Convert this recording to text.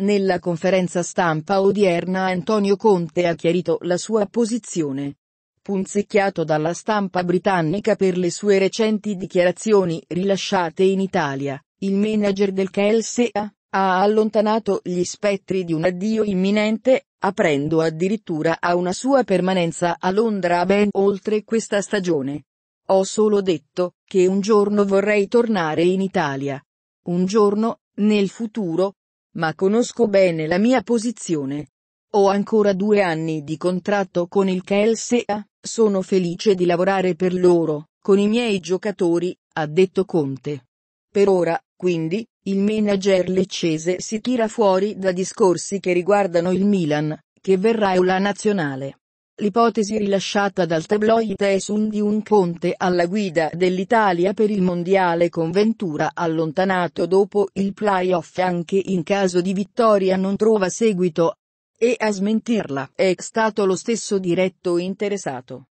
Nella conferenza stampa odierna Antonio Conte ha chiarito la sua posizione. Punzecchiato dalla stampa britannica per le sue recenti dichiarazioni rilasciate in Italia, il manager del Chelsea ha allontanato gli spettri di un addio imminente, aprendo addirittura a una sua permanenza a Londra ben oltre questa stagione. Ho solo detto che un giorno vorrei tornare in Italia. Un giorno, nel futuro, ma conosco bene la mia posizione. Ho ancora due anni di contratto con il Chelsea, sono felice di lavorare per loro, con i miei giocatori, ha detto Conte. Per ora, quindi, il manager leccese si tira fuori da discorsi che riguardano il Milan, che verrà o la nazionale. L'ipotesi rilasciata dal tabloid è su di un Conte alla guida dell'Italia per il mondiale con Ventura allontanato dopo il playoff anche in caso di vittoria non trova seguito. E a smentirla è stato lo stesso diretto interessato.